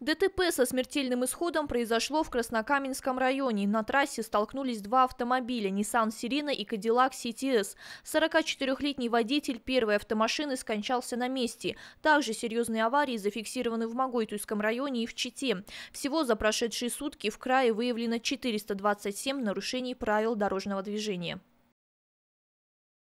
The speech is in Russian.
ДТП со смертельным исходом произошло в Краснокаменском районе. На трассе столкнулись два автомобиля – Nissan Сирина и Cadillac CTS. 44-летний водитель первой автомашины скончался на месте. Также серьезные аварии зафиксированы в Могойтуйском районе и в Чите. Всего за прошедшие сутки в крае выявлено 427 нарушений правил дорожного движения.